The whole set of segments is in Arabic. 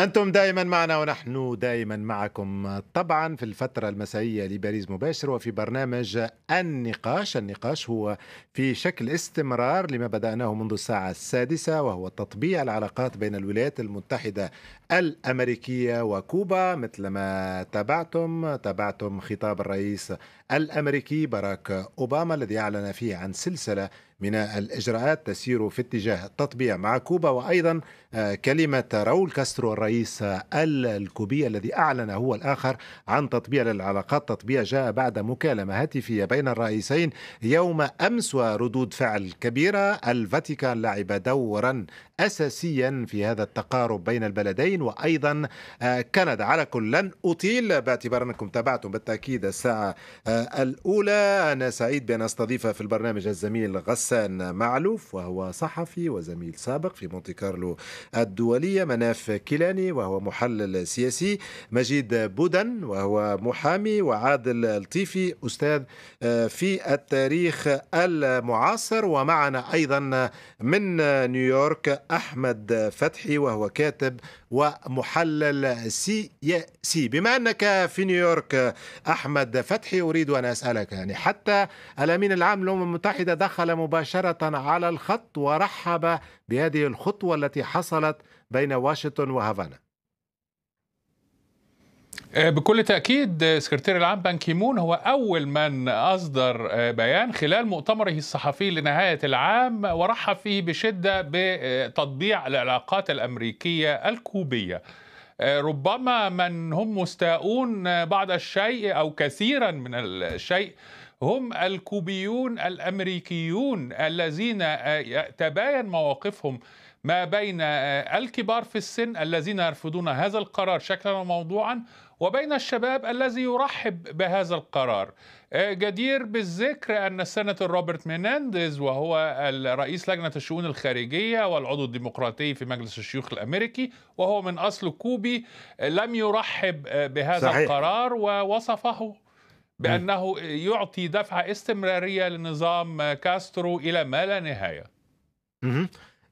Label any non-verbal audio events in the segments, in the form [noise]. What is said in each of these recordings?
أنتم دائما معنا ونحن دائما معكم طبعا في الفترة المسائية لباريس مباشر وفي برنامج النقاش النقاش هو في شكل استمرار لما بدأناه منذ الساعة السادسة وهو تطبيع العلاقات بين الولايات المتحدة الأمريكية وكوبا مثل ما تابعتم تابعتم خطاب الرئيس الأمريكي باراك أوباما الذي أعلن فيه عن سلسلة من الإجراءات تسير في اتجاه التطبيع مع كوبا وأيضا آه، كلمة راول كاسترو الرئيس الكوبي الذي أعلن هو الآخر عن تطبيع للعلاقات تطبيع جاء بعد مكالمة هاتفية بين الرئيسين يوم أمس وردود فعل كبيرة الفاتيكان لعب دورا أساسيا في هذا التقارب بين البلدين وأيضا آه، كندا على كل لن أطيل باعتبار أنكم تابعتم بالتأكيد الساعة آه، الأولى أنا سعيد بأن أستضيف في البرنامج الزميل غس حسان معلوف وهو صحفي وزميل سابق في مونتي كارلو الدولية مناف كيلاني وهو محلل سياسي مجيد بودن وهو محامي وعادل لطيفي أستاذ آه، في التاريخ المعاصر ومعنا أيضا من نيويورك أحمد فتحي وهو كاتب ومحلل سياسي بما أنك في نيويورك أحمد فتحي أريد أن أسألك يعني حتى الأمين العام للأمم المتحدة دخل مباشرة مباشره على الخط ورحب بهذه الخطوه التي حصلت بين واشنطن وهافانا آه، بكل تأكيد آه، سكرتير العام بان كيمون هو أول من أصدر آه، بيان خلال مؤتمره الصحفي لنهاية العام ورحب فيه بشدة بتطبيع العلاقات الأمريكية الكوبية ربما من هم مستاءون بعض الشيء أو كثيرا من الشيء هم الكوبيون الامريكيون الذين آه، تباين مواقفهم ما بين آه، الكبار في السن الذين يرفضون هذا القرار شكلا وموضوعا وبين الشباب الذي يرحب بهذا القرار آه، جدير بالذكر أن السنتر روبرت مينانديز وهو رئيس لجنة الشؤون الخارجية والعضو الديمقراطي في مجلس الشيوخ الأمريكي وهو من أصل كوبي لم يرحب بهذا صحيح. القرار ووصفه بانه يعطي دفعه استمراريه لنظام كاسترو الى ما لا نهايه.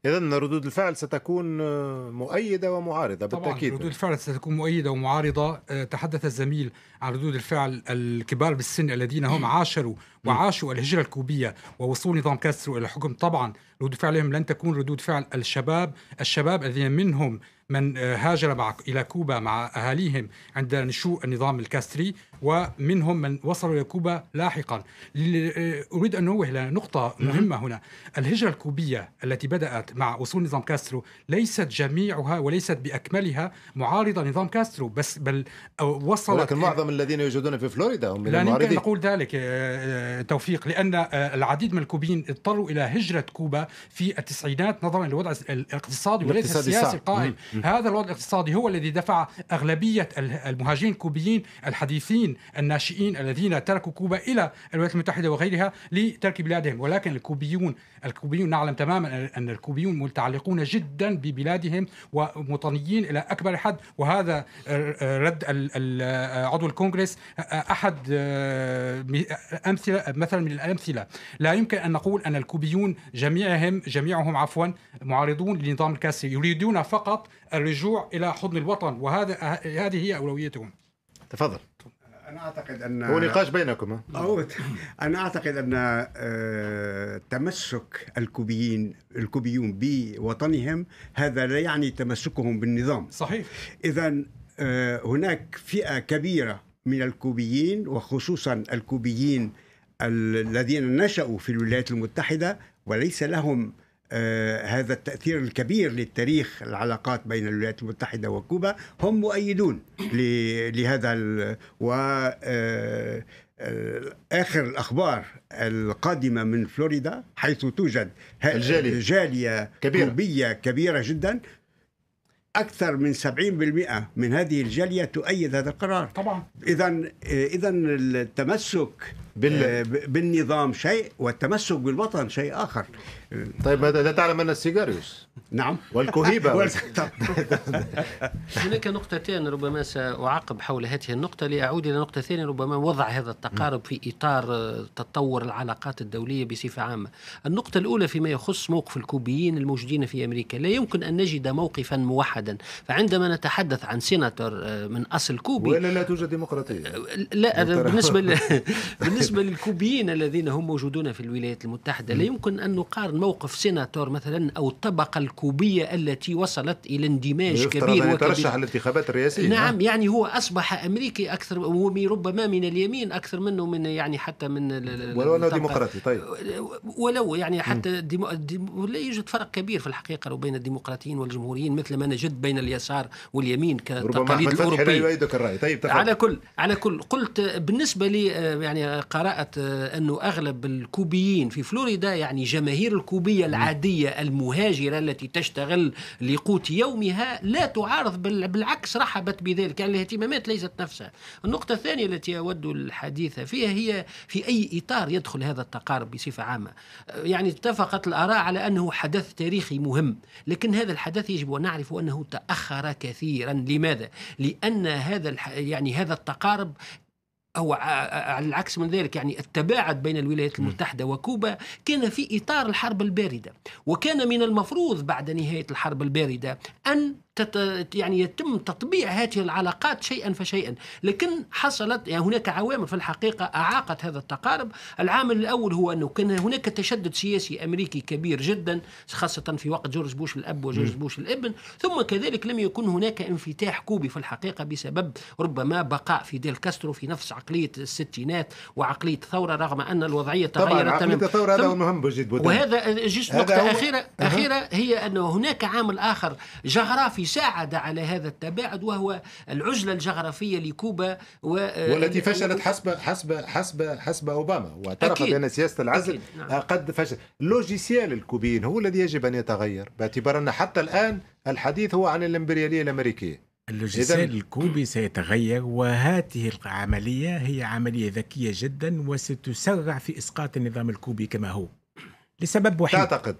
إذا ردود الفعل ستكون آه، مؤيدة ومعارضة طبعا بالتأكيد ردود الفعل ستكون مؤيدة ومعارضة آه، تحدث الزميل عن ردود الفعل الكبار بالسن الذين هم عاشروا وعاشوا الهجرة الكوبية ووصول نظام كاسترو إلى الحكم طبعا ردود فعلهم لن تكون ردود فعل الشباب الشباب الذين منهم من آه، هاجر مع إلى كوبا مع أهاليهم عند نشوء النظام الكاستري ومنهم من وصلوا إلى كوبا لاحقا آه، أريد أن أنوه إلى نقطة مهمة هنا الهجرة الكوبية التي بدأت مع وصول نظام كاسترو ليست جميعها وليست بأكملها معارضة نظام كاسترو بس بل آه، وصلت ولكن معظم الذين يوجدون في فلوريدا هم من لا يمكن نقول ذلك توفيق لأن العديد من الكوبيين اضطروا إلى هجرة كوبا في التسعينات نظرا للوضع الاقتصادي وليس السياسي القائم هذا الوضع الاقتصادي هو الذي دفع أغلبية المهاجرين الكوبيين الحديثين الناشئين الذين تركوا كوبا إلى الولايات المتحدة وغيرها لترك بلادهم ولكن الكوبيون الكوبيون نعلم تماما أن الكوبيون متعلقون جدا ببلادهم ومطنيين إلى أكبر حد وهذا رد عضو الكونغرس أحد آه، أمثلة مثلا من الأمثلة لا يمكن أن نقول أن الكوبيون جميعهم جميعهم عفوا معارضون لنظام الكاسي يريدون فقط الرجوع الى حضن الوطن وهذا هذه هي اولويتهم تفضل انا اعتقد ان هو نقاش بينكم [laughs] انا اعتقد ان آه، تمسك الكوبيين الكوبيون بوطنهم هذا لا يعني تمسكهم بالنظام صحيح اذا آه، هناك فئه كبيره من الكوبيين وخصوصا الكوبيين الذين نشأوا في الولايات المتحدة وليس لهم آه، هذا التأثير الكبير للتاريخ العلاقات بين الولايات المتحدة وكوبا هم مؤيدون لهذا و آه، آه، اخر الاخبار القادمه من فلوريدا حيث توجد الجالية, جالية كبيرة. كوبية كبيرة جدا اكثر من 70% من هذه الجالية تؤيد هذا القرار طبعا اذا اذا التمسك بال... بالنظام شيء والتمسك بالوطن شيء اخر طيب هذا تعلم ان السيجاريوس نعم والكهيبه [laughs] [laughs] هناك نقطتان ربما ساعقب حول هذه النقطه لاعود الى نقطه ثانيه ربما وضع هذا التقارب في اطار آه، تطور العلاقات الدوليه بصفه عامه. النقطه الاولى فيما يخص موقف الكوبيين الموجودين في امريكا لا يمكن ان نجد موقفا موحدا فعندما نتحدث عن سيناتور آه، من اصل كوبي ولا لا توجد ديمقراطيه آه، لا بالنسبه [laughs] بالنسبه للكوبيين الذين هم موجودون في الولايات المتحده لا يمكن ان نقارن موقف سيناتور مثلا أو الطبقة الكوبية التي وصلت إلى اندماج كبير أن ترشح الانتخابات الرئاسية نعم يعني هو أصبح أمريكي أكثر ربما من اليمين أكثر منه من يعني حتى من ولو أنه ديمقراطي طيب ولو يعني حتى ديمو... ديمو... لا يوجد فرق كبير في الحقيقة بين الديمقراطيين والجمهوريين مثل ما نجد بين اليسار واليمين كتقاليد الاوروبيه يؤيدك الرأي طيب تفضل. على كل على كل قلت بالنسبة لي آه، يعني قراءة آه، أنه أغلب الكوبيين في فلوريدا يعني جماهير الكوبيين الكوبية العادية المهاجرة التي تشتغل لقوت يومها لا تعارض بالعكس رحبت بذلك يعني الاهتمامات ليست نفسها النقطة الثانية التي أود الحديث فيها هي في أي إطار يدخل هذا التقارب بصفة عامة يعني اتفقت الآراء على أنه حدث تاريخي مهم لكن هذا الحدث يجب أن نعرف أنه تأخر كثيرا لماذا؟ لأن هذا الح... يعني هذا التقارب أو على العكس من ذلك يعني التباعد بين الولايات المتحدة وكوبا كان في إطار الحرب الباردة وكان من المفروض بعد نهاية الحرب الباردة أن يعني يتم تطبيع هذه العلاقات شيئا فشيئا لكن حصلت يعني هناك عوامل في الحقيقة أعاقت هذا التقارب العامل الأول هو أنه كان هناك تشدد سياسي أمريكي كبير جدا خاصة في وقت جورج بوش الأب وجورج بوش الابن ثم كذلك لم يكن هناك انفتاح كوبي في الحقيقة بسبب ربما بقاء فيديل كاسترو في نفس عقلية الستينات وعقلية الثورة رغم أن الوضعية تغيرت طبعا عقلية الثورة هذا مهم وهذا آه، جست نقطة أخيرة أخيرة هي أنه هناك عامل آخر جغرافي الصحفي ساعد على هذا التباعد وهو العزلة الجغرافية لكوبا و والتي فشلت حسب حسب حسب حسب أوباما واعترف بأن سياسة العزل نعم. آه، قد فشل اللوجيسيال الكوبيين هو الذي يجب أن يتغير باعتبار أن حتى الآن الحديث هو عن الإمبريالية الأمريكية اللوجيسيال الكوبي سيتغير وهذه العملية هي عملية ذكية جدا وستسرع في إسقاط النظام الكوبي كما هو لسبب وحيد تعتقد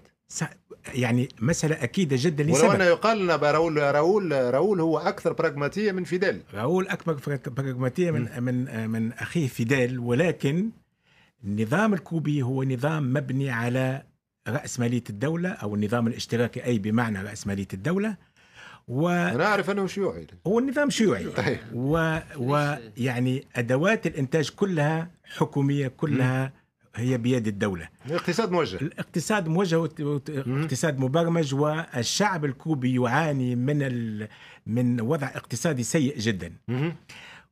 يعني مسألة أكيدة جدا ولو أنا يقال أن راؤول راؤول راؤول هو أكثر براغماتية من فيدال راؤول أكثر براغماتية من م. من من أخيه فيدال ولكن النظام الكوبي هو نظام مبني على رأسمالية الدولة أو النظام الاشتراكي أي بمعنى رأسمالية الدولة و أنا أعرف أنه شيوعي هو النظام شيوعي طيب. ويعني و... يعني أدوات الإنتاج كلها حكومية كلها م. هي بيد الدولة الاقتصاد موجه الاقتصاد موجه واقتصاد مبرمج والشعب الكوبي يعاني من ال... من وضع اقتصادي سيء جدا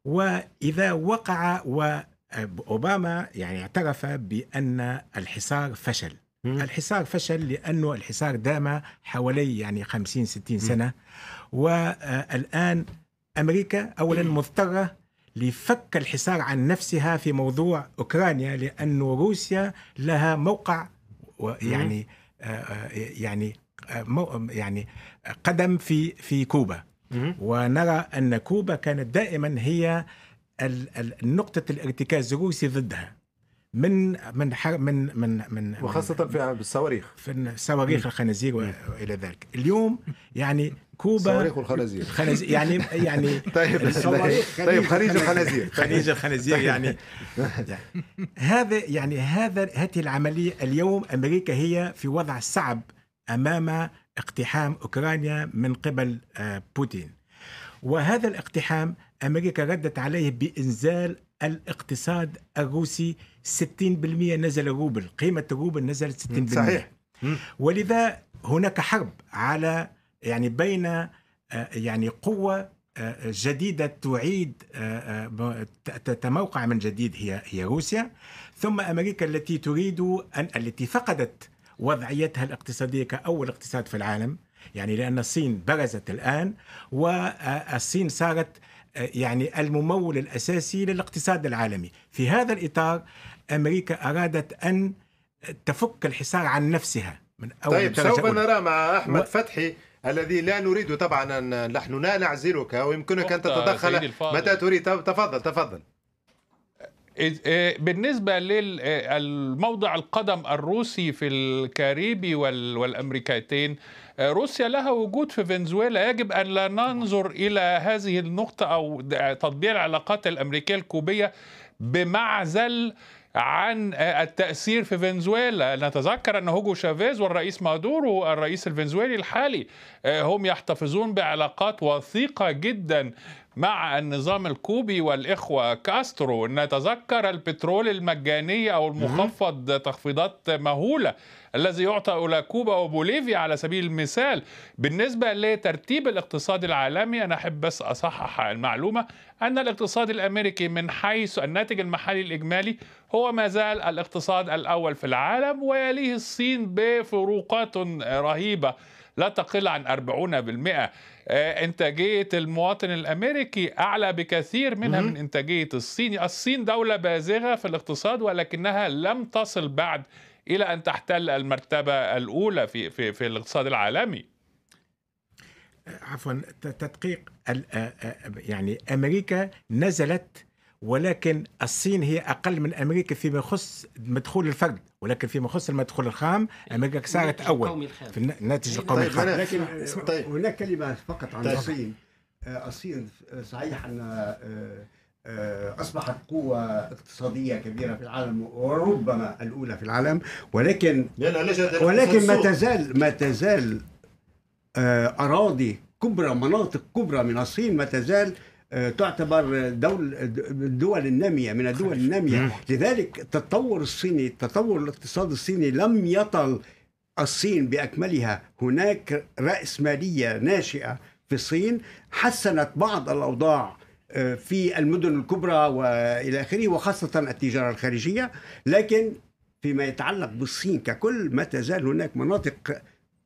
وإذا وقع وأوباما يعني اعترف بأن الحصار فشل الحصار فشل لأنه الحصار دام حوالي يعني 50 60 سنة والآن أمريكا أولا مضطرة لفك الحصار عن نفسها في موضوع اوكرانيا لأن روسيا لها موقع يعني آه، آه، يعني آه، يعني قدم في في كوبا ونرى ان كوبا كانت دائما هي نقطه الارتكاز الروسي ضدها من من من من من وخاصة في الصواريخ في صواريخ الخنازير والى ذلك اليوم يعني كوبا صواريخ والخنازير الخنازير يعني يعني [laughs] طيب يعني طيب خليج طيب، الخنازير خليج الخنازير طيب. يعني هذا يعني هذا هذه العملية اليوم أمريكا هي في وضع صعب أمام اقتحام أوكرانيا من قبل آه، بوتين وهذا الاقتحام أمريكا ردت عليه بإنزال الاقتصاد الروسي 60% نزل روبل قيمة روبل نزلت 60% صحيح ولذا هناك حرب على يعني بين آه، يعني قوة آه، جديدة تعيد آه، تتموقع من جديد هي هي روسيا ثم أمريكا التي تريد أن التي فقدت وضعيتها الاقتصادية كأول اقتصاد في العالم يعني لأن الصين برزت الآن والصين صارت يعني الممول الأساسي للاقتصاد العالمي في هذا الإطار أمريكا أرادت أن تفك الحصار عن نفسها من أول طيب سوف أولى. نرى مع أحمد و... فتحي الذي لا نريد طبعا أن نحن لا نعزلك ويمكنك أن تتدخل متى تريد تفضل تفضل إيه، بالنسبة للموضع إيه، القدم الروسي في الكاريبي والأمريكتين روسيا لها وجود في فنزويلا يجب أن لا ننظر إلى هذه النقطة أو تطبيع العلاقات الأمريكية الكوبية بمعزل عن التأثير في فنزويلا نتذكر أن هوجو شافيز والرئيس مادورو الرئيس الفنزويلي الحالي هم يحتفظون بعلاقات وثيقة جدا مع النظام الكوبي والإخوة كاسترو نتذكر البترول المجاني أو المخفض تخفيضات مهولة الذي يعطى إلى كوبا وبوليفيا على سبيل المثال بالنسبة لترتيب الاقتصاد العالمي أنا أحب بس أصحح المعلومة أن الاقتصاد الأمريكي من حيث الناتج المحلي الإجمالي هو ما زال الاقتصاد الأول في العالم ويليه الصين بفروقات رهيبة لا تقل عن 40% آه، إنتاجية المواطن الأمريكي أعلى بكثير منها من إنتاجية الصين الصين دولة بازغة في الاقتصاد ولكنها لم تصل بعد الى ان تحتل المرتبه الاولى في في في الاقتصاد العالمي عفوا تدقيق يعني امريكا نزلت ولكن الصين هي اقل من امريكا فيما يخص مدخول الفرد ولكن فيما يخص المدخول الخام امريكا صارت اول في الناتج القومي طيب، الخام لكن طيب،, طيب هناك كلمه فقط عن طيب. الصين آه، الصين صحيح ان آه، آه، أصبحت قوة اقتصادية كبيرة في العالم وربما الأولى في العالم ولكن ولكن ما تزال ما تزال آه، أراضي كبرى مناطق كبرى من الصين ما تزال آه، تعتبر دول الدول النامية من الدول النامية لذلك التطور الصيني التطور الاقتصاد الصيني لم يطل الصين بأكملها هناك رأسمالية ناشئة في الصين حسنت بعض الأوضاع في المدن الكبرى والى اخره وخاصه التجاره الخارجيه لكن فيما يتعلق بالصين ككل ما تزال هناك مناطق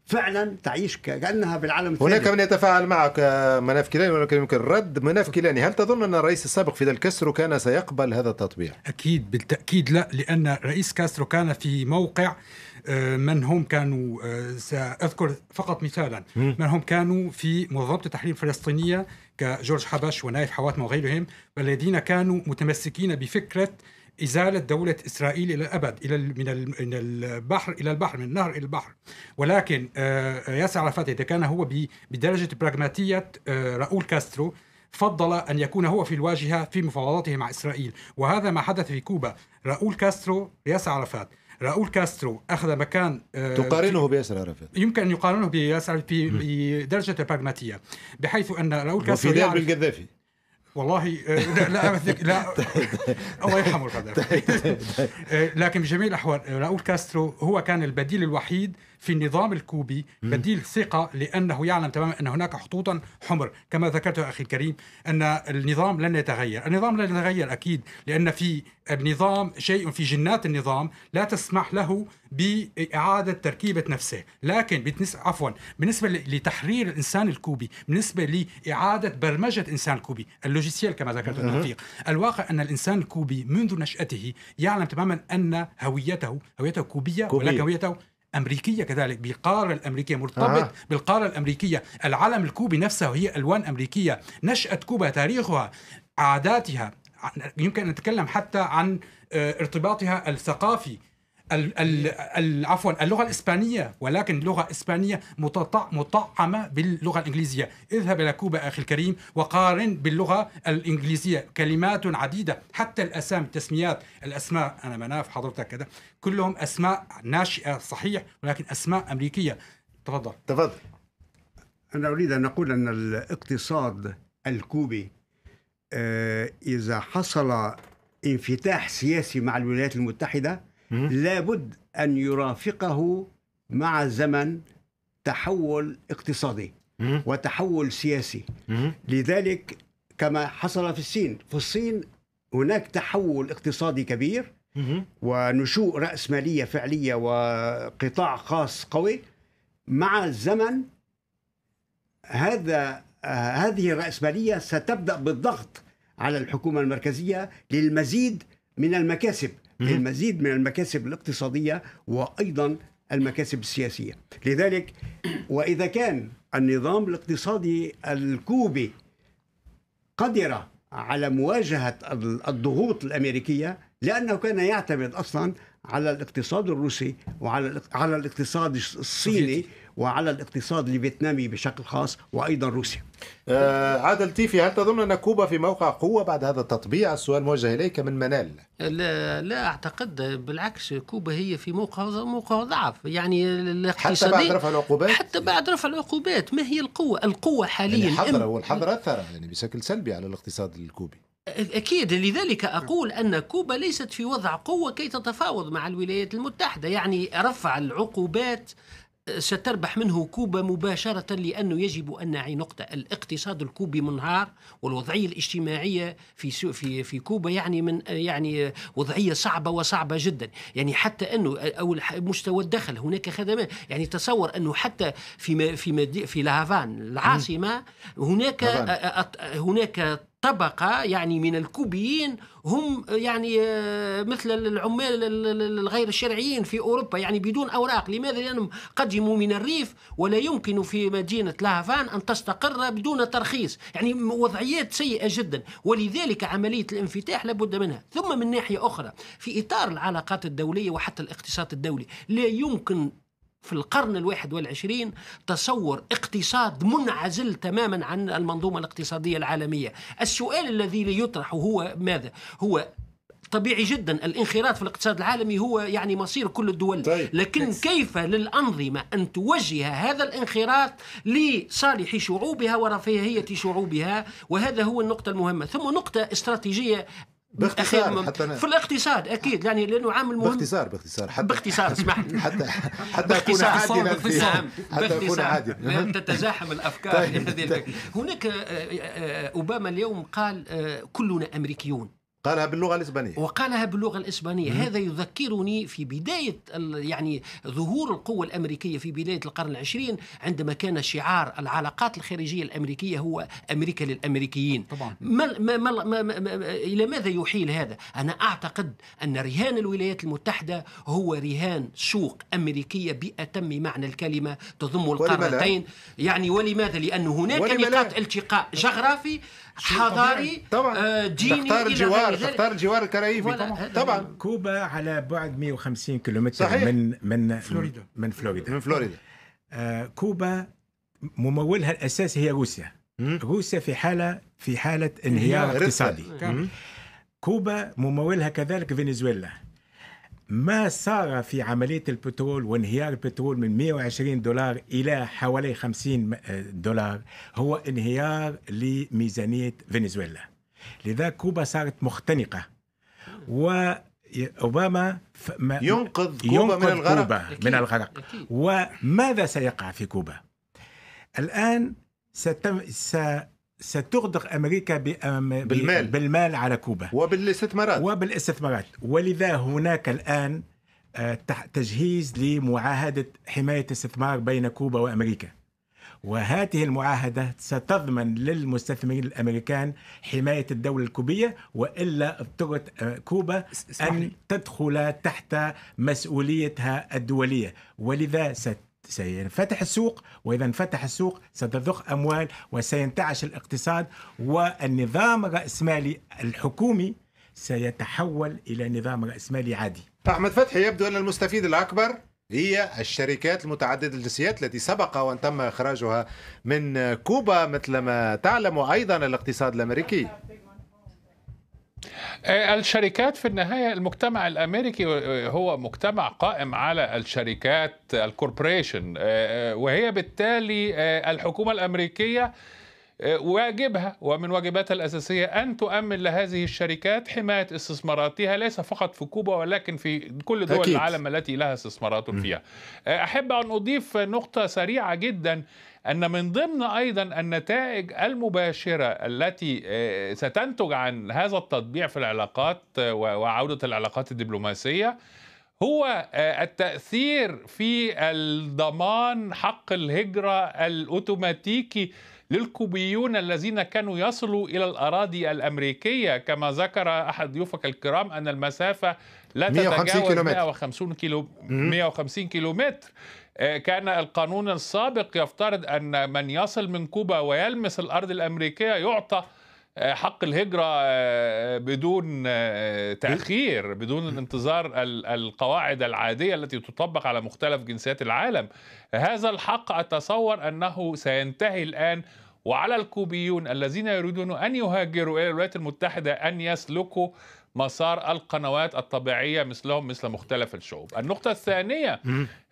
فعلا تعيش كانها بالعالم الثاني هناك من يتفاعل معك مناف كيلاني ولكن يمكن رد مناف كيلاني هل تظن ان الرئيس السابق فيدل كاسترو كان سيقبل هذا التطبيع؟ اكيد بالتاكيد لا لان رئيس كاسترو كان في موقع آه، من هم كانوا آه، سأذكر فقط مثالا من هم كانوا في منظمة التحرير الفلسطينية كجورج حبش ونايف حواتم وغيرهم الذين كانوا متمسكين بفكرة إزالة دولة إسرائيل إلى الأبد إلى من البحر إلى البحر من النهر إلى البحر ولكن آه، ياسر عرفات إذا كان هو بدرجة براغماتية راؤول كاسترو فضل أن يكون هو في الواجهة في مفاوضاته مع إسرائيل وهذا ما حدث في كوبا راؤول كاسترو ياسر عرفات راؤول كاسترو اخذ مكان آه، تقارنه بياسر عرفات يمكن ان يقارنه بياسر عرفات بدرجه البراغماتيه بحيث ان راؤول كاسترو يعرف بالقذافي والله آه، لا لا, [laughs] طيب. الله يرحمه القذافي طيب، طيب. [laughs] آه، لكن بجميع الاحوال راؤول كاسترو هو كان البديل الوحيد في النظام الكوبي بديل ثقة لأنه يعلم تماما أن هناك خطوطا حمر كما ذكرت أخي الكريم أن النظام لن يتغير النظام لن يتغير أكيد لأن في النظام شيء في جنات النظام لا تسمح له بإعادة تركيبة نفسه لكن بالنسبة عفوا بالنسبة لتحرير الإنسان الكوبي بالنسبة لإعادة برمجة إنسان كوبي اللوجيسيال كما ذكرت التوفيق الواقع أن الإنسان الكوبي منذ نشأته يعلم تماما أن هويته هويته كوبية, كوبية. ولكن هويته أمريكية كذلك بالقارة الأمريكية مرتبط آه. بالقارة الأمريكية العلم الكوبي نفسه هي ألوان أمريكية نشأة كوبا تاريخها عاداتها يمكن أن نتكلم حتى عن آه، ارتباطها الثقافي ال عفوا اللغة الإسبانية ولكن لغة إسبانية مطعمة باللغة الإنجليزية اذهب إلى كوبا أخي الكريم وقارن باللغة الإنجليزية كلمات عديدة حتى الأسامي التسميات الأسماء أنا مناف حضرتك كده كلهم أسماء ناشئة صحيح ولكن أسماء أمريكية تفضل تفضل أنا أريد أن أقول أن الاقتصاد الكوبي آه، إذا حصل انفتاح سياسي مع الولايات المتحدة لابد أن يرافقه مع زمن تحول اقتصادي وتحول سياسي لذلك كما حصل في الصين في الصين هناك تحول اقتصادي كبير ونشوء رأس مالية فعلية وقطاع خاص قوي مع الزمن هذا هذه الرأسمالية ستبدأ بالضغط على الحكومة المركزية للمزيد من المكاسب للمزيد من المكاسب الاقتصاديه وايضا المكاسب السياسيه لذلك واذا كان النظام الاقتصادي الكوبي قدر على مواجهه الضغوط الامريكيه لانه كان يعتمد اصلا على الاقتصاد الروسي وعلى على الاقتصاد الصيني وعلى الاقتصاد الفيتنامي بشكل خاص وايضا روسيا. آه عادل تيفي هل تظن ان كوبا في موقع قوه بعد هذا التطبيع؟ السؤال موجه اليك من منال. لا لا اعتقد بالعكس كوبا هي في موقع موقع ضعف يعني الاقتصاد حتى بعد رفع العقوبات حتى بعد رفع العقوبات ما هي القوه؟ القوه حاليا يعني الحظر والحظر اثر يعني بشكل سلبي على الاقتصاد الكوبي. أكيد لذلك أقول أن كوبا ليست في وضع قوة كي تتفاوض مع الولايات المتحدة يعني رفع العقوبات ستربح منه كوبا مباشرة لأنه يجب أن نعي نقطة الاقتصاد الكوبي منهار والوضعية الاجتماعية في في في كوبا يعني من يعني وضعية صعبة وصعبة جدا يعني حتى أنه أو مستوى الدخل هناك خدمات يعني تصور أنه حتى في في في لافان العاصمة هناك هناك طبقة يعني من الكوبيين هم يعني آه، مثل العمال الغير الشرعيين في أوروبا يعني بدون أوراق لماذا لأنهم قدموا من الريف ولا يمكن في مدينة لهفان أن تستقر بدون ترخيص يعني وضعيات سيئة جدا ولذلك عملية الانفتاح لابد منها ثم من ناحية أخرى في إطار العلاقات الدولية وحتى الاقتصاد الدولي لا يمكن في القرن الواحد والعشرين تصور اقتصاد منعزل تماما عن المنظومة الاقتصادية العالمية السؤال الذي يطرح هو ماذا؟ هو طبيعي جدا الانخراط في الاقتصاد العالمي هو يعني مصير كل الدول طيب،, طيب. لكن كيف للأنظمة أن توجه هذا الانخراط لصالح شعوبها ورفاهية شعوبها وهذا هو النقطة المهمة ثم نقطة استراتيجية باختصار حتى أنا... في الاقتصاد اكيد يعني لانه عامل مهم باختصار باختصار حتى باختصار اسمح لي [laughs] حتى حتى اكون عادي باختصار حتى اكون عادلا [laughs] تتزاحم الافكار طيب. هذه طيب. هناك آه، آه، آه، اوباما اليوم قال كلنا امريكيون قالها باللغه الاسبانيه وقالها باللغه الاسبانيه مم. هذا يذكرني في بدايه يعني ظهور القوه الامريكيه في بدايه القرن العشرين عندما كان شعار العلاقات الخارجيه الامريكيه هو امريكا للامريكيين طبعا ما ما ما ما ما ما الى ماذا يحيل هذا انا اعتقد ان رهان الولايات المتحده هو رهان سوق امريكيه باتم معنى الكلمه تضم القارتين يعني ولماذا لان هناك نقاط التقاء جغرافي حضاري طبعا آه، ديني تختار الجوار تختار الجوار الكاريبي طبعا كوبا على بعد 150 كيلومتر صحيح. من من فلوريدا من فلوريدا من فلوريدا آه كوبا ممولها الاساسي هي روسيا روسيا في حاله في حاله انهيار اقتصادي كوبا ممولها كذلك فنزويلا ما صار في عملية البترول وانهيار البترول من 120 دولار إلى حوالي 50 آه، دولار هو انهيار لميزانية فنزويلا لذا كوبا صارت مختنقة و ما... ينقذ كوبا ينقذ من الغرق, كوبا من الغرق. وماذا سيقع في كوبا؟ الآن ستم... ستغدق امريكا بالمال بالمال على كوبا وبالاستثمارات وبالاستثمارات ولذا هناك الان آه، تجهيز لمعاهده حمايه الاستثمار بين كوبا وامريكا وهذه المعاهده ستضمن للمستثمرين الامريكان حمايه الدوله الكوبيه والا اضطرت آه، كوبا ان تدخل تحت مسؤوليتها الدوليه ولذا ست سينفتح السوق وإذا انفتح السوق ستضخ أموال وسينتعش الاقتصاد والنظام الرأسمالي الحكومي سيتحول إلى نظام رأسمالي عادي أحمد فتحي يبدو أن المستفيد الأكبر هي الشركات المتعددة الجنسيات التي سبق وأن تم إخراجها من كوبا مثل ما تعلم أيضا الاقتصاد الأمريكي الشركات في النهاية المجتمع الأمريكي هو مجتمع قائم على الشركات الكوربريشن آه، آه، وهي بالتالي آه، الحكومة الأمريكية واجبها ومن واجباتها الأساسية أن تؤمن لهذه الشركات حماية استثماراتها ليس فقط في كوبا ولكن في كل دول أكيد. العالم التي لها استثمارات فيها آه، أحب أن أضيف نقطة سريعة جدا أن من ضمن أيضا النتائج المباشرة التي آه، ستنتج عن هذا التطبيع في العلاقات آه، وعودة العلاقات الدبلوماسية هو التأثير في الضمان حق الهجرة الأوتوماتيكي للكوبيون الذين كانوا يصلوا إلى الأراضي الأمريكية كما ذكر أحد ضيوفك الكرام أن المسافة لا تتجاوز 150 كيلو 150 كيلو 150 كيلومتر آه، كان القانون السابق يفترض أن من يصل من كوبا ويلمس الأرض الأمريكية يعطى آه، حق الهجرة آه، آه، بدون تأخير بدون انتظار القواعد العادية التي تطبق على مختلف جنسيات العالم هذا الحق أتصور أنه سينتهي الآن وعلى الكوبيون الذين يريدون أن يهاجروا إلى الولايات المتحدة أن يسلكوا مسار القنوات الطبيعيه مثلهم مثل مختلف الشعوب. النقطه الثانيه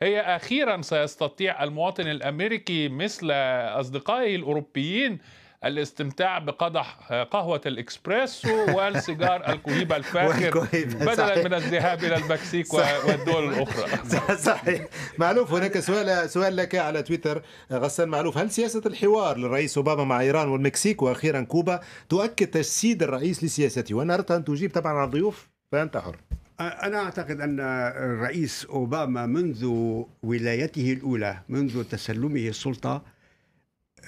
هي اخيرا سيستطيع المواطن الامريكي مثل اصدقائه الاوروبيين الاستمتاع بقدح قهوة الإكسبريسو والسيجار [laughs] الكوهيبة الفاخر بدلا من الذهاب إلى المكسيك والدول الأخرى [laughs] صحيح معلوف هناك سؤال سؤال لك على تويتر غسان معلوف هل سياسة الحوار للرئيس أوباما مع إيران والمكسيك وأخيرا كوبا تؤكد تجسيد الرئيس لسياسته وأنا أردت أن تجيب طبعا عن الضيوف فأنت حر أنا أعتقد أن الرئيس أوباما منذ ولايته الأولى منذ تسلمه السلطة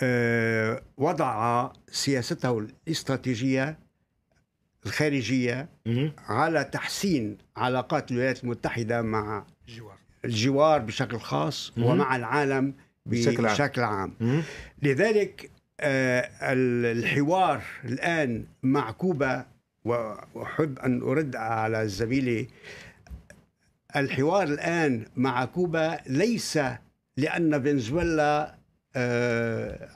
آه، وضع سياسته الاستراتيجيه الخارجيه على تحسين علاقات الولايات المتحده مع الجوار الجوار بشكل خاص ومع العالم بشكل, بشكل عام, عام. لذلك آه، الحوار الان مع كوبا واحب ان ارد على زميلي الحوار الان مع كوبا ليس لان فنزويلا آه،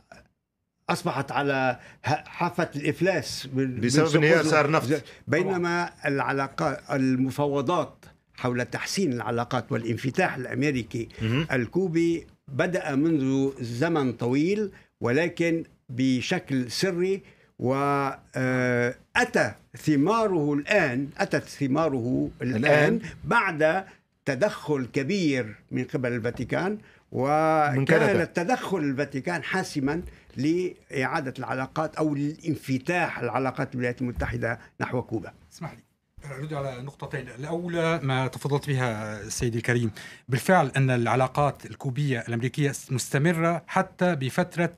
اصبحت على حافه الافلاس بسبب انهيار سعر النفط بينما العلاقات المفاوضات حول تحسين العلاقات والانفتاح الامريكي الكوبي بدا منذ زمن طويل ولكن بشكل سري واتى آه، ثماره الان اتت ثماره الان, الآن. بعد تدخل كبير من قبل الفاتيكان وكان تدخل الفاتيكان حاسما لإعادة العلاقات أو لانفتاح العلاقات الولايات المتحدة نحو كوبا اسمح لي أرد على نقطتين الأولى ما تفضلت بها سيدي الكريم بالفعل أن العلاقات الكوبية الأمريكية مستمرة حتى بفترة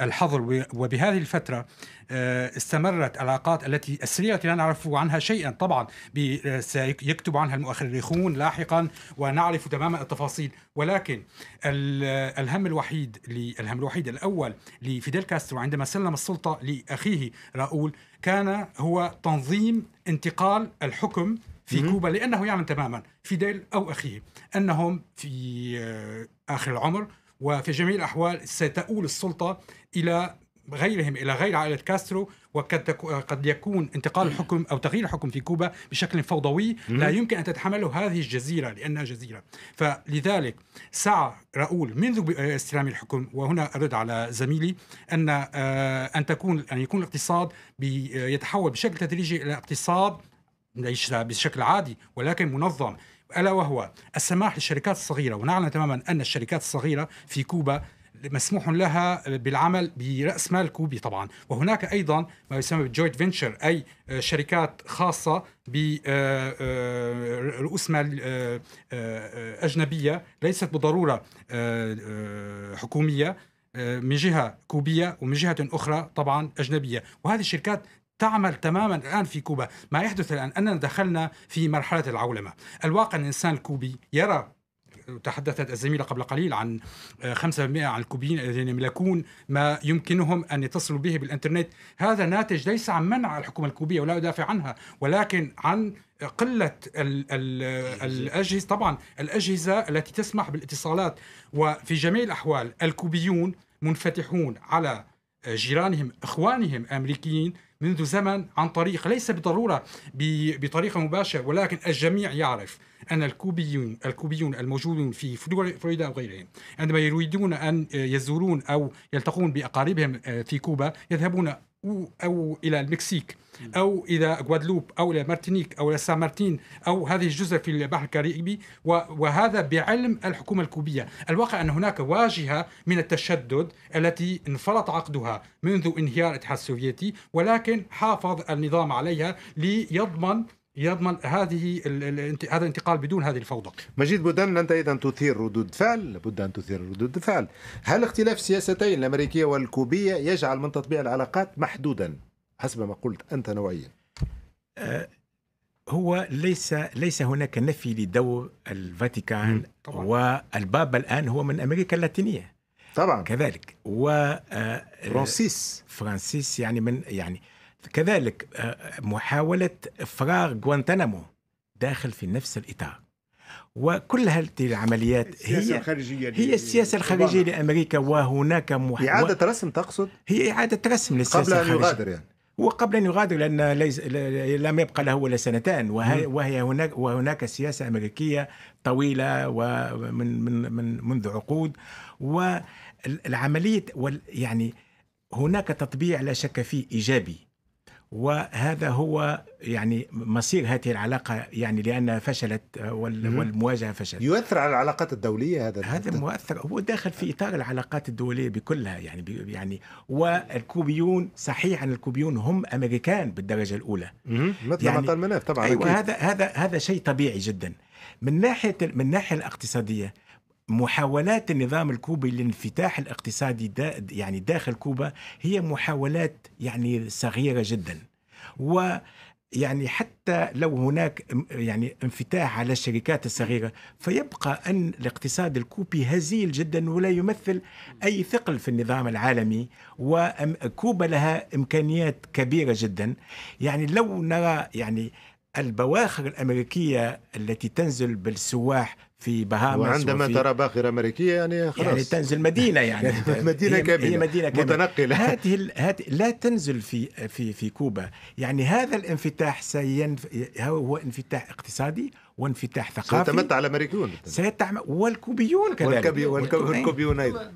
الحظر وبهذه الفترة آه، استمرت العلاقات التي السريه لا نعرف عنها شيئا طبعا آه، سيكتب عنها المؤرخون لاحقا ونعرف تماما التفاصيل ولكن آه، الهم الوحيد الهم الوحيد الاول لفيدل كاسترو عندما سلم السلطه لاخيه راؤول كان هو تنظيم انتقال الحكم في كوبا لانه يعلم تماما فيديل او اخيه انهم في اخر العمر وفي جميع الاحوال ستؤول السلطه الى غيرهم إلى غير عائلة كاسترو وقد قد يكون انتقال الحكم أو تغيير الحكم في كوبا بشكل فوضوي لا يمكن أن تتحمله هذه الجزيرة لأنها جزيرة فلذلك سعى راؤول منذ استلام الحكم وهنا أرد على زميلي أن آه، أن تكون أن يكون الاقتصاد يتحول بشكل تدريجي إلى اقتصاد ليس بشكل عادي ولكن منظم الا وهو السماح للشركات الصغيره ونعلم تماما ان الشركات الصغيره في كوبا مسموح لها بالعمل براس مال كوبي طبعا وهناك ايضا ما يسمى بالجويت فينشر اي آه، شركات خاصه برؤوس آه، آه، مال اجنبيه ليست بالضروره حكوميه من جهه كوبيه ومن جهه اخرى طبعا اجنبيه وهذه الشركات تعمل تماما الان في كوبا، ما يحدث الان اننا دخلنا في مرحله العولمه، الواقع الانسان الكوبي يرى تحدثت الزميلة قبل قليل عن 5% آه، عن الكوبيين الذين يملكون ما يمكنهم أن يتصلوا به بالإنترنت هذا ناتج ليس عن منع الحكومة الكوبية ولا أدافع عنها ولكن عن قلة الـ الـ الأجهزة طبعا الأجهزة التي تسمح بالاتصالات وفي جميع الأحوال الكوبيون منفتحون على آه، جيرانهم اخوانهم امريكيين منذ زمن عن طريق ليس بالضرورة بطريقة مباشرة ولكن الجميع يعرف أن الكوبيون الكوبيون الموجودون في فلوريدا أو غيرهم عندما يريدون أن يزورون أو يلتقون بأقاربهم آه، في كوبا يذهبون أو إلى المكسيك او الى غوادلوب او الى مارتينيك او الى سان مارتين او هذه الجزر في البحر الكاريبي وهذا بعلم الحكومه الكوبيه، الواقع ان هناك واجهه من التشدد التي انفرط عقدها منذ انهيار الاتحاد السوفيتي ولكن حافظ النظام عليها ليضمن يضمن هذه هذا الانتقال بدون هذه الفوضى. مجيد بودان انت اذا تثير ردود فعل، لابد ان تثير ردود فعل. هل اختلاف السياستين الامريكيه والكوبيه يجعل من تطبيع العلاقات محدودا؟ حسب ما قلت أنت نوعيا هو ليس ليس هناك نفي لدور الفاتيكان طبعا. والبابا الآن هو من أمريكا اللاتينية طبعا كذلك و آه، فرانسيس فرانسيس يعني من يعني كذلك آه، محاولة إفراغ غوانتانامو داخل في نفس الإطار وكل هذه العمليات هي الخارجية هي السياسة الخارجية لأمريكا وهناك محاولة إعادة رسم تقصد؟ هي إعادة رسم للسياسة قبل أن يغادر يعني وقبل ان يغادر لان ليس لم يبقى له ولا سنتان وهي هناك وهناك سياسه امريكيه طويله ومن من من منذ عقود والعمليه يعني هناك تطبيع لا شك فيه ايجابي وهذا هو يعني مصير هذه العلاقة يعني لأنها فشلت آه، والمواجهة فشلت يؤثر على العلاقات الدولية هذا هذا مؤثر هو داخل في إطار العلاقات الدولية بكلها يعني يعني والكوبيون صحيح أن الكوبيون هم أمريكان بالدرجة الأولى مثل يعني ما قال مناف طبعا أيوة هذا هذا هذا شيء طبيعي جدا من ناحية من الناحية الاقتصادية محاولات النظام الكوبي للانفتاح الاقتصادي دا يعني داخل كوبا هي محاولات يعني صغيره جدا و يعني حتى لو هناك يعني انفتاح على الشركات الصغيره فيبقى ان الاقتصاد الكوبي هزيل جدا ولا يمثل اي ثقل في النظام العالمي وكوبا لها امكانيات كبيره جدا يعني لو نرى يعني البواخر الامريكيه التي تنزل بالسواح في بهامس وعندما وفي ترى باخره امريكيه يعني خلاص يعني تنزل مدينه يعني [laughs] مدينه كبيره هي مدينه كبيره متنقله هذه هات... لا تنزل في في في كوبا يعني هذا الانفتاح سين هو انفتاح اقتصادي وانفتاح ثقافي سيتمتع الامريكيون سيتمتع والكوبيون كذلك والكوبيون ايضا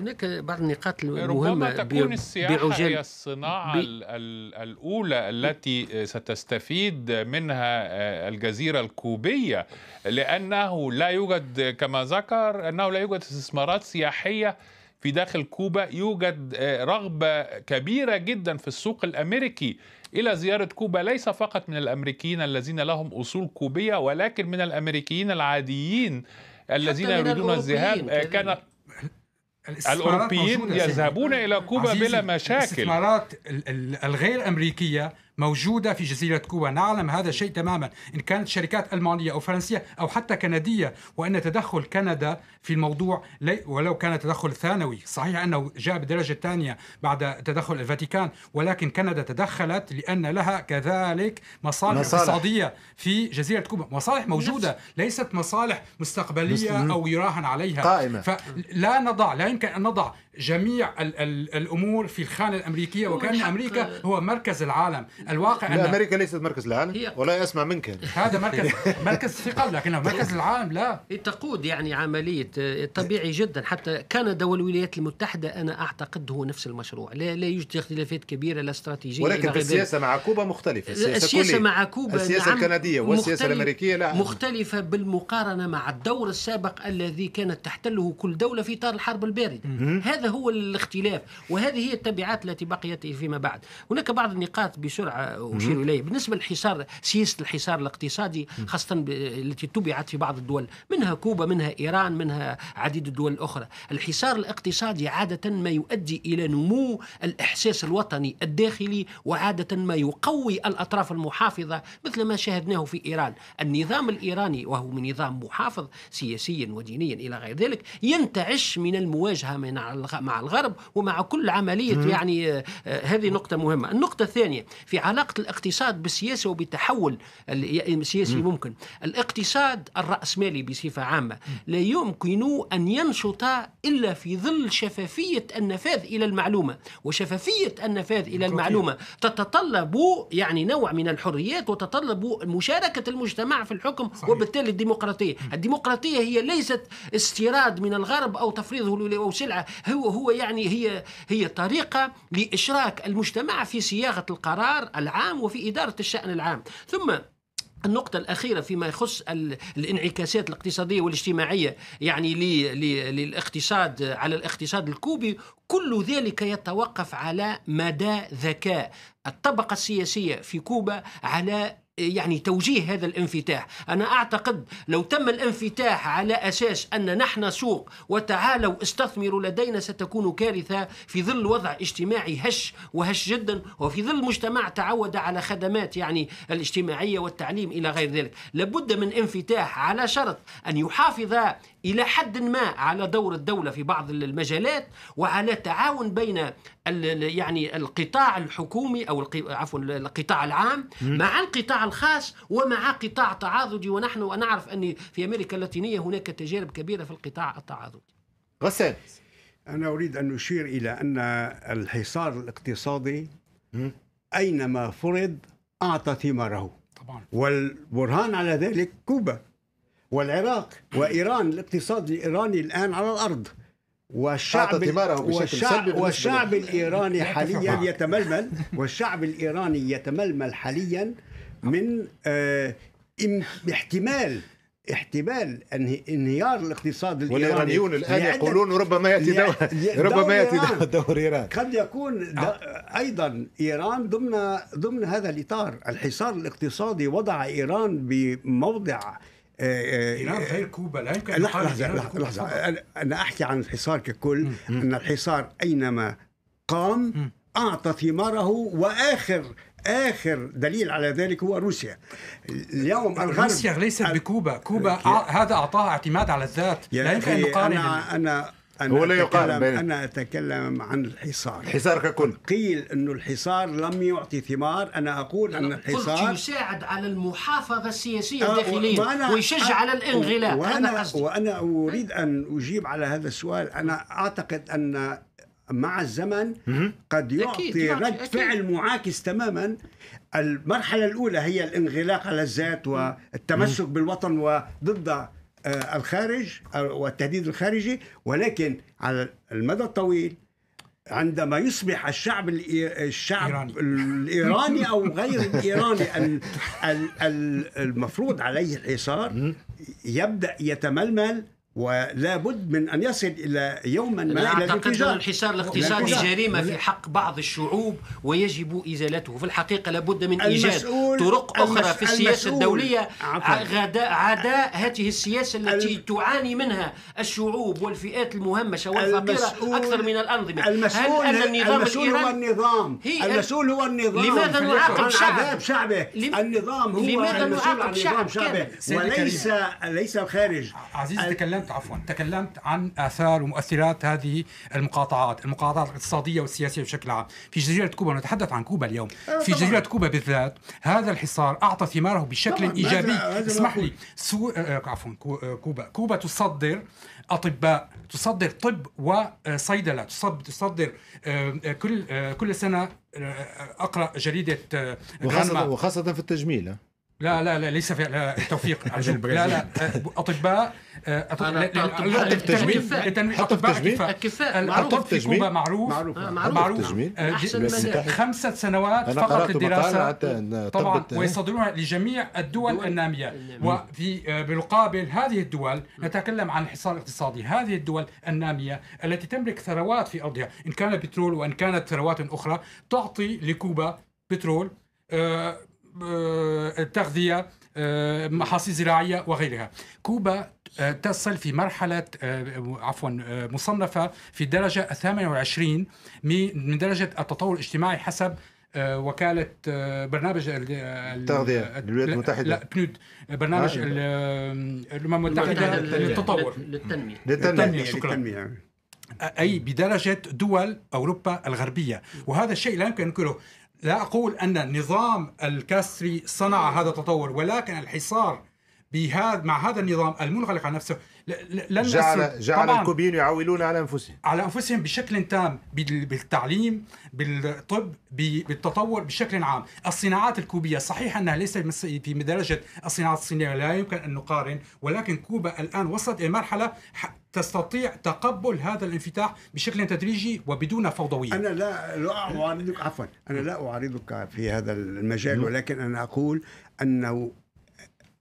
هناك بعض النقاط المهمه ربما تكون السياحه هي الصناعه ب... الاولى التي ستستفيد منها آه، الجزيره الكوبيه لانه لا يوجد كما ذكر انه لا يوجد استثمارات سياحيه في داخل كوبا يوجد آه، رغبه كبيره جدا في السوق الامريكي إلى زيارة كوبا ليس فقط من الأمريكيين الذين لهم أصول كوبية ولكن من الأمريكيين العاديين الذين يريدون الذهاب آه، كان الاوروبيين يذهبون الى كوبا بلا مشاكل الاستثمارات الغير امريكيه موجودة في جزيرة كوبا نعلم هذا الشيء تماما إن كانت شركات ألمانية أو فرنسية أو حتى كندية وأن تدخل كندا في الموضوع ولو كان تدخل ثانوي صحيح أنه جاء بدرجة ثانية بعد تدخل الفاتيكان ولكن كندا تدخلت لأن لها كذلك مصالح. اقتصادية في جزيرة كوبا مصالح موجودة ليست مصالح مستقبلية أو يراهن عليها قائمة فلا نضع لا يمكن أن نضع جميع ال ال الامور في الخانه الامريكيه وكان امريكا هو مركز العالم الواقع لا أن امريكا ليست مركز العالم هي. ولا اسمع منك هذا مركز [laughs] مركز ثقل لكن مركز العالم لا تقود يعني عمليه آه، طبيعي جدا حتى كندا والولايات المتحده انا اعتقد هو نفس المشروع لا, لا يوجد اختلافات كبيره لا استراتيجيه ولكن في السياسه مع كوبا مختلفه السياسه, السياسة مع كوبا السياسه نعم. الكنديه والسياسه الامريكيه لا مختلفه بالمقارنه مع الدور السابق الذي كانت تحتله كل دوله في اطار الحرب البارده هذا هذا هو الاختلاف وهذه هي التبعات التي بقيت فيما بعد هناك بعض النقاط بسرعة أشير إليه بالنسبة للحصار سياسة الحصار الاقتصادي خاصة التي تبعت في بعض الدول منها كوبا منها إيران منها عديد الدول الأخرى الحصار الاقتصادي عادة ما يؤدي إلى نمو الإحساس الوطني الداخلي وعادة ما يقوي الأطراف المحافظة مثل ما شاهدناه في إيران النظام الإيراني وهو نظام محافظ سياسيا ودينيا إلى غير ذلك ينتعش من المواجهة من على مع الغرب ومع كل عملية مم. يعني آه، آه، هذه نقطة مهمة النقطة الثانية في علاقة الاقتصاد بالسياسة وبالتحول السياسي مم. ممكن الاقتصاد الرأسمالي بصفة عامة لا يمكن أن ينشط إلا في ظل شفافية النفاذ إلى المعلومة وشفافية النفاذ إلى المعلومة تتطلب يعني نوع من الحريات وتتطلب مشاركة المجتمع في الحكم صحيح. وبالتالي الديمقراطية الديمقراطية هي ليست استيراد من الغرب أو تفريضه أو سلعة هو هو هو يعني هي هي طريقه لاشراك المجتمع في صياغه القرار العام وفي اداره الشان العام ثم النقطة الأخيرة فيما يخص الانعكاسات الاقتصادية والاجتماعية يعني للاقتصاد على الاقتصاد الكوبي كل ذلك يتوقف على مدى ذكاء الطبقة السياسية في كوبا على يعني توجيه هذا الانفتاح أنا أعتقد لو تم الانفتاح على أساس أن نحن سوق وتعالوا استثمروا لدينا ستكون كارثة في ظل وضع اجتماعي هش وهش جدا وفي ظل مجتمع تعود على خدمات يعني الاجتماعية والتعليم إلى غير ذلك لابد من انفتاح على شرط أن يحافظ إلى حد ما على دور الدولة في بعض المجالات وعلى تعاون بين يعني القطاع الحكومي أو عفوا القطاع العام مع القطاع الخاص ومع قطاع تعاضدي ونحن نعرف أن في أمريكا اللاتينية هناك تجارب كبيرة في القطاع التعاضدي غسان أنا أريد أن أشير إلى أن الحصار الاقتصادي أينما فرض أعطى ثماره طبعا والبرهان على ذلك كوبا والعراق وإيران الاقتصاد الإيراني الآن على الأرض والشعب والشعب, والشعب الإيراني حاليا يتململ والشعب الإيراني يتململ حاليا من آه، احتمال احتمال انهيار الاقتصاد الايراني والايرانيون الان يقولون ربما ياتي دور [laughs] ربما ياتي دور, ايران قد يكون آه. ايضا ايران ضمن ضمن هذا الاطار الحصار الاقتصادي وضع ايران بموضع آه، ايران غير كوبا لا يمكن لحظه لحظه, لحظة. انا احكي عن الحصار ككل ان الحصار اينما قام اعطى ثماره واخر اخر دليل على ذلك هو روسيا اليوم الغرب روسيا ليست بكوبا كوبا آه، هذا اعطاها اعتماد على الذات لا يمكن ان نقارن انا انا أنا هو لا يقارن أنا أتكلم عن الحصار الحصار ككل قيل أن الحصار لم يعطي ثمار أنا أقول أن الحصار قلت يساعد على المحافظة السياسية الداخلية آه، ويشجع آه، على الانغلاق وأنا, وأنا أريد أن أجيب على هذا السؤال أنا أعتقد أن مع الزمن قد يعطي رد فعل معاكس تماما المرحلة الأولى هي الانغلاق على الذات والتمسك بالوطن وضد آه، الخارج آه، والتهديد الخارجي ولكن على المدى الطويل عندما يصبح الشعب الشعب الايراني او [laughs] غير الايراني المفروض عليه الحصار يبدا يتململ ولا بد من ان يصل الى يوما ما لا الى اعتقد ان الحصار الاقتصادي جريمه في حق بعض الشعوب ويجب ازالته في الحقيقه لا بد من ايجاد طرق اخرى في السياسه الدوليه غداء عداء هذه السياسه التي تعاني منها الشعوب والفئات المهمشه والفقيره اكثر من الانظمه المسؤول هل ان النظام المسؤول هو النظام المسؤول هو النظام لماذا نعاقب شعب شعبه النظام هو لماذا نعاقب شعب شعبه وليس ليس الخارج عزيز تكلم تكلمت عفوا تكلمت عن اثار ومؤثرات هذه المقاطعات المقاطعات الاقتصاديه والسياسيه بشكل عام في جزيره كوبا نتحدث عن كوبا اليوم آه، في جزيره كوبا بالذات هذا الحصار اعطى ثماره بشكل طبعاً. ايجابي اسمح لي سو... آه، آه، عفوا كوبا كوبا تصدر اطباء تصدر طب وصيدله تصدر كل كل سنه اقرا جريده وخاصه وخاصه في التجميل لا لا لا ليس في لا التوفيق [laughs] لا لا اطباء أه، التجميل تجميل الكفاء الطب في كوبا معروف معروف أه، معروف أه، خمسة سنوات فقط للدراسة طبعا ويصدرونها لجميع الدول النامية وفي بالقابل هذه الدول نتكلم عن الحصار الاقتصادي هذه الدول النامية التي تملك ثروات في أرضها إن كان بترول وإن كانت ثروات أخرى تعطي لكوبا بترول آه، التغذية آه، محاصيل زراعية وغيرها كوبا آه، تصل في مرحلة عفوا مصنفة في الدرجة 28 من درجة التطور الاجتماعي حسب وكالة برنامج التغذية الولايات المتحدة لا بنود برنامج الأمم المتحدة للتطور للتنمية للتنمية, للتنمية. اي بدرجه دول اوروبا الغربيه وهذا الشيء لا يمكن ان ننكره لا أقول أن النظام الكاستري صنع هذا التطور ولكن الحصار بهذا مع هذا النظام المنغلق على نفسه لن جعل جعل الكوبيين يعولون على انفسهم على انفسهم بشكل تام بالتعليم بالطب بالتطور بشكل عام، الصناعات الكوبيه صحيح انها ليست في درجه الصناعات الصينيه لا يمكن ان نقارن ولكن كوبا الان وصلت الى مرحله تستطيع تقبل هذا الانفتاح بشكل تدريجي وبدون فوضويه انا لا لا اعارضك عفوا انا لا اعارضك في هذا المجال ولكن انا اقول انه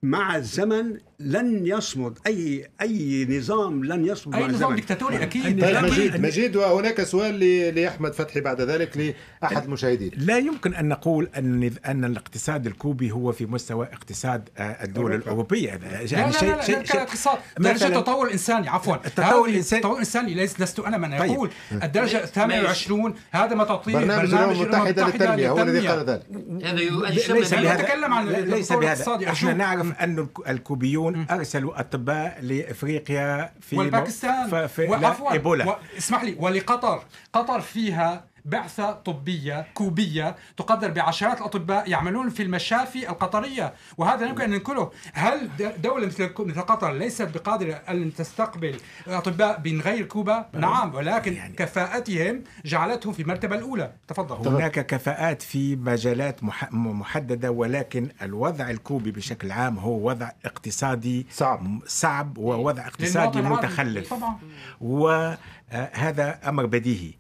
مع الزمن لن يصمد اي اي نظام لن يصمد اي مع نظام دكتاتوري نعم. اكيد طيب مجيد مجيد وهناك سؤال لاحمد فتحي بعد ذلك لاحد المشاهدين لا يمكن ان نقول ان ان الاقتصاد الكوبي هو في مستوى اقتصاد آه، الدول أوروبا. الاوروبيه يعني لا لا شيء لا لا شيء اقتصاد درجه التطور الانساني عفوا التطور الانساني التطور الانساني لست انا من طيب. يقول طيب. الدرجه 28 هذا ما تعطيه برنامج الامم المتحده للتنميه هو الذي قال ذلك هذا يشمل ليس بهذا ليس بهذا احنا نعرف رغم أن الكوبيون أرسلوا أطباء لإفريقيا في والباكستان في وعفوا و... اسمح لي ولقطر قطر فيها بعثة طبية كوبية تقدر بعشرات الأطباء يعملون في المشافي القطرية وهذا يمكن أن ننكره هل دولة مثل مثل قطر ليست بقادرة أن تستقبل أطباء من غير كوبا؟ نعم ولكن يعني كفاءتهم جعلتهم في المرتبة الأولى تفضل هناك كفاءات في مجالات محددة ولكن الوضع الكوبي بشكل عام هو وضع اقتصادي صعب صعب ووضع اقتصادي متخلف طبعا. وهذا آه، أمر بديهي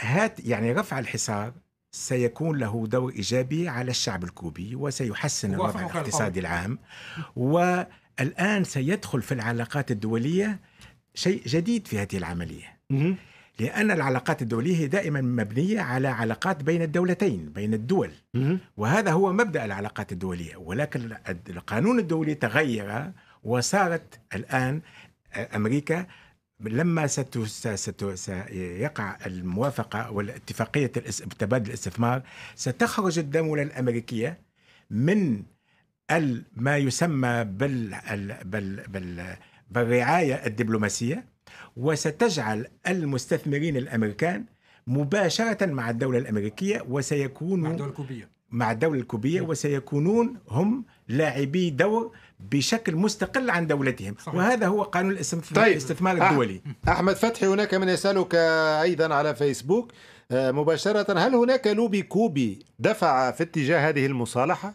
هات يعني رفع الحصار سيكون له دور ايجابي على الشعب الكوبي وسيحسن الوضع الاقتصادي العام والان سيدخل في العلاقات الدوليه شيء جديد في هذه العمليه لأن العلاقات الدولية هي دائما مبنية على علاقات بين الدولتين بين الدول وهذا هو مبدأ العلاقات الدولية ولكن القانون الدولي تغير وصارت الآن أمريكا لما سيقع الموافقة والاتفاقية تبادل الاستثمار ستخرج الدولة الأمريكية من ما يسمى بال بال بال بالرعاية الدبلوماسية وستجعل المستثمرين الأمريكان مباشرة مع الدولة الأمريكية وسيكون مع الدولة الكوبية مع الدولة الكوبية وسيكونون هم لاعبي دور بشكل مستقل عن دولتهم صحيح. وهذا هو قانون طيب. الاستثمار طيب. الدولي احمد فتحي هناك من يسالك ايضا على فيسبوك آه، مباشره هل هناك لوبي كوبي دفع في اتجاه هذه المصالحه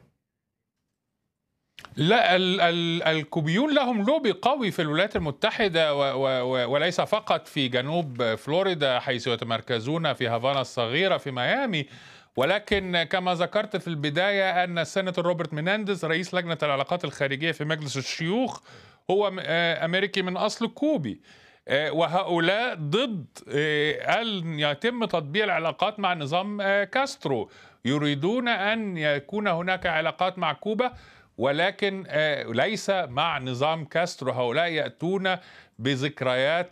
لا ال ال الكوبيون لهم لوبي قوي في الولايات المتحدة و و وليس فقط في جنوب فلوريدا حيث يتمركزون في هافانا الصغيرة في ميامي ولكن كما ذكرت في البداية أن السناتور روبرت مينانديز رئيس لجنة العلاقات الخارجية في مجلس الشيوخ هو آه، أمريكي من أصل كوبي آه، وهؤلاء ضد آه، أن يتم تطبيع العلاقات مع نظام كاسترو يريدون أن يكون هناك علاقات مع كوبا ولكن ليس مع نظام كاسترو هؤلاء يأتون بذكريات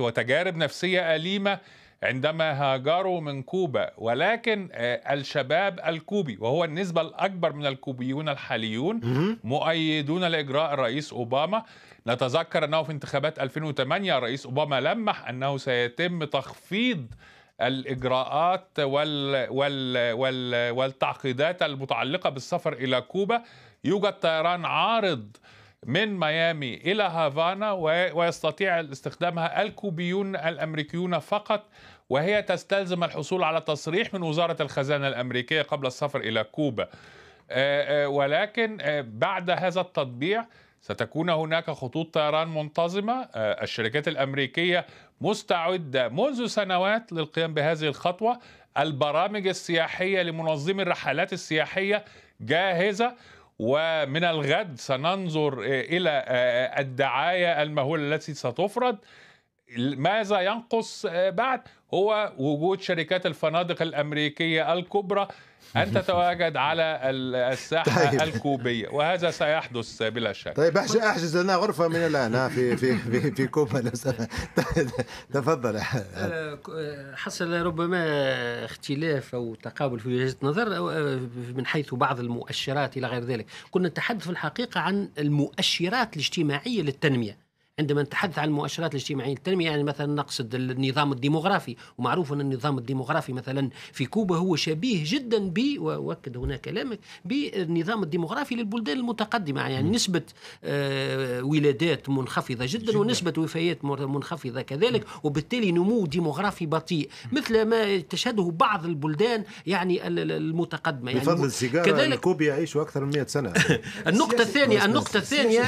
وتجارب نفسية أليمة عندما هاجروا من كوبا ولكن آه، الشباب الكوبي وهو النسبة الأكبر من الكوبيون الحاليون مؤيدون لإجراء الرئيس أوباما نتذكر أنه في انتخابات 2008 الرئيس أوباما لمح أنه سيتم تخفيض الإجراءات وال وال وال والتعقيدات المتعلقة بالسفر إلى كوبا يوجد طيران عارض من ميامي إلى هافانا ويستطيع استخدامها الكوبيون الأمريكيون فقط وهي تستلزم الحصول على تصريح من وزارة الخزانة الأمريكية قبل السفر إلى كوبا آه، آه، ولكن آه، بعد هذا التطبيع ستكون هناك خطوط طيران منتظمة الشركات الأمريكية مستعدة منذ سنوات للقيام بهذه الخطوة البرامج السياحية لمنظمي الرحلات السياحية جاهزة ومن الغد سننظر إلى الدعاية المهولة التي ستفرض ماذا ينقص آه، بعد هو وجود شركات الفنادق الامريكيه الكبرى ان [laughs] تتواجد على الساحه طيب. الكوبيه وهذا سيحدث بلا شك طيب احجز لنا غرفه من الان في في في, في كوبا [laughs] تفضل آه، آه، حصل ربما اختلاف او تقابل في وجهه نظر من حيث بعض المؤشرات الى غير ذلك كنا نتحدث في الحقيقه عن المؤشرات الاجتماعيه للتنميه عندما نتحدث عن المؤشرات الاجتماعيه للتنميه يعني مثلا نقصد النظام الديموغرافي ومعروف ان النظام الديموغرافي مثلا في كوبا هو شبيه جدا ب واؤكد هنا كلامك بالنظام الديموغرافي للبلدان المتقدمه يعني م. نسبه آه، ولادات منخفضه جدا, جدا. ونسبه وفيات منخفضه كذلك م. وبالتالي نمو ديموغرافي بطيء مثل ما تشهده بعض البلدان يعني المتقدمه يعني بفضل السيجاره كذلك الكوب يعيشوا اكثر من 100 سنه [laughs] النقطه الثانيه النقطه [laughs] الثانيه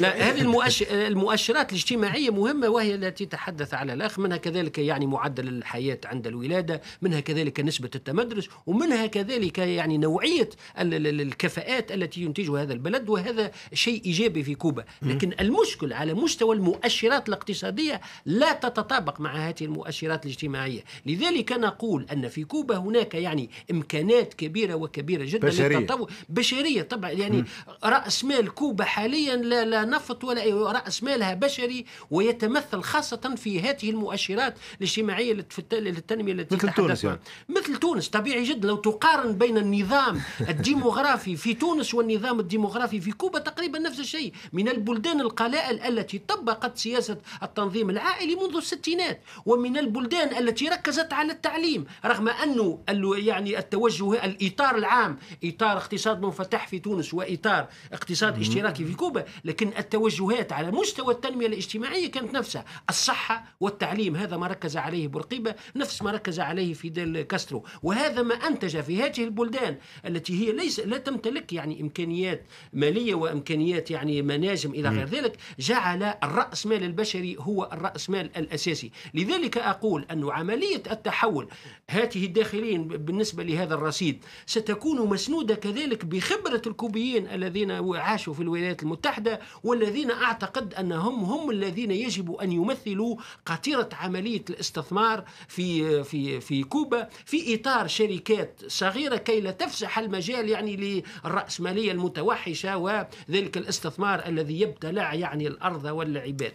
هذه المؤشر المؤشرات الاجتماعية مهمة وهي التي تحدث على الأخ منها كذلك يعني معدل الحياة عند الولادة منها كذلك نسبة التمدرس ومنها كذلك يعني نوعية الكفاءات التي ينتجها هذا البلد وهذا شيء إيجابي في كوبا لكن المشكل على مستوى المؤشرات الاقتصادية لا تتطابق مع هذه المؤشرات الاجتماعية لذلك نقول أن في كوبا هناك يعني إمكانات كبيرة وكبيرة جدا بشرية. للتطور بشرية طبعا يعني رأس مال كوبا حاليا لا لا نفط ولا رأس مالها بشري ويتمثل خاصة في هذه المؤشرات الاجتماعية للتنمية التي مثل تونس يعني. مثل تونس طبيعي جدا لو تقارن بين النظام [laughs] الديموغرافي في تونس والنظام الديموغرافي في كوبا تقريبا نفس الشيء من البلدان القلائل التي طبقت سياسة التنظيم العائلي منذ الستينات ومن البلدان التي ركزت على التعليم رغم أنه يعني التوجه الإطار العام إطار اقتصاد منفتح في تونس وإطار اقتصاد اشتراكي في كوبا لكن التوجهات على مستوى التنمية الاجتماعية كانت نفسها الصحة والتعليم هذا ما ركز عليه بورقيبة نفس ما ركز عليه فيدل كاسترو وهذا ما أنتج في هذه البلدان التي هي ليس لا تمتلك يعني إمكانيات مالية وإمكانيات يعني مناجم إلى غير ذلك جعل الرأسمال البشري هو الرأسمال الأساسي لذلك أقول أن عملية التحول هاته الداخلين بالنسبة لهذا الرصيد ستكون مسنودة كذلك بخبرة الكوبيين الذين عاشوا في الولايات المتحدة والذين أعتقد أعتقد أنهم هم الذين يجب أن يمثلوا قطيرة عملية الاستثمار في في في كوبا في إطار شركات صغيرة كي لا تفسح المجال يعني للرأسمالية المتوحشة وذلك الاستثمار الذي يبتلع يعني الأرض والعباد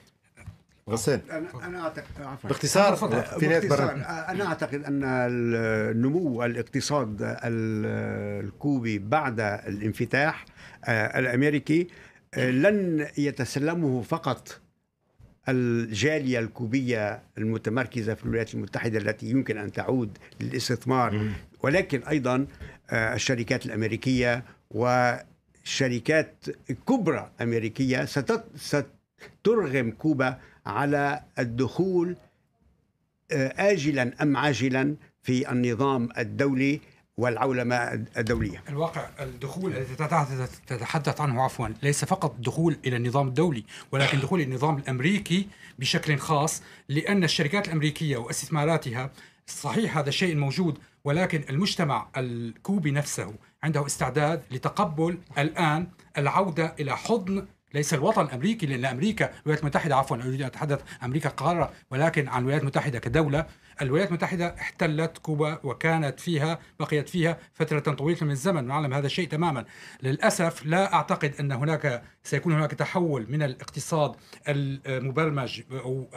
غسان انا اعتقد باختصار في انا اعتقد ان النمو الاقتصاد الكوبي بعد الانفتاح آه، الامريكي لن يتسلمه فقط الجالية الكوبية المتمركزة في الولايات المتحدة التي يمكن أن تعود للاستثمار ولكن أيضا آه، الشركات الأمريكية وشركات كبرى أمريكية سترغم كوبا على الدخول آه، آجلا أم عاجلا في النظام الدولي والعولمة الدولية الواقع الدخول الذي تتحدث عنه عفوا ليس فقط دخول إلى النظام الدولي ولكن دخول النظام الأمريكي بشكل خاص لأن الشركات الأمريكية واستثماراتها صحيح هذا الشيء موجود ولكن المجتمع الكوبي نفسه عنده استعداد لتقبل الآن العودة إلى حضن ليس الوطن الامريكي لان امريكا الولايات المتحده عفوا اريد ان اتحدث امريكا قاره ولكن عن الولايات المتحده كدوله الولايات المتحدة احتلت كوبا وكانت فيها بقيت فيها فترة طويلة من الزمن نعلم هذا الشيء تماما للأسف لا أعتقد أن هناك سيكون هناك تحول من الاقتصاد المبرمج أو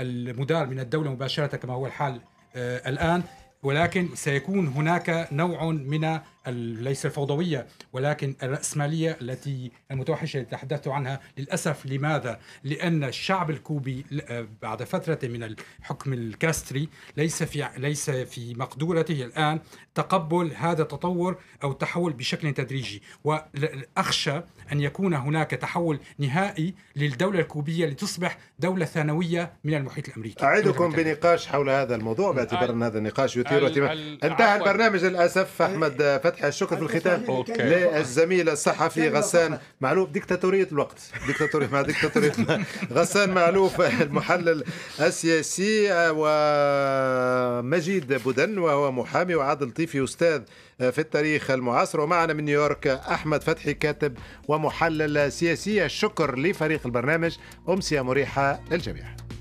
المدار من الدولة مباشرة كما هو الحال آه، الآن ولكن سيكون هناك نوع من ليس الفوضوية ولكن الرأسمالية التي المتوحشة التي تحدثت عنها للأسف لماذا؟ لأن الشعب الكوبي آه، بعد فترة من الحكم الكاستري ليس في ليس في مقدورته الآن تقبل هذا التطور أو التحول بشكل تدريجي وأخشى أن يكون هناك تحول نهائي للدولة الكوبية لتصبح دولة ثانوية من المحيط الأمريكي أعدكم بنقاش حول هذا الموضوع باعتبار أن هذا النقاش يثير انتهى البرنامج للأسف أحمد فتح فتح الشكر في الختام للزميل الصحفي غسان معلوف ديكتاتورية الوقت ديكتاتورية مع ديكتاتورية غسان معلوف المحلل السياسي ومجيد بودن وهو محامي وعادل لطيفي أستاذ في التاريخ المعاصر ومعنا من نيويورك أحمد فتحي كاتب ومحلل سياسي الشكر لفريق البرنامج أمسية مريحة للجميع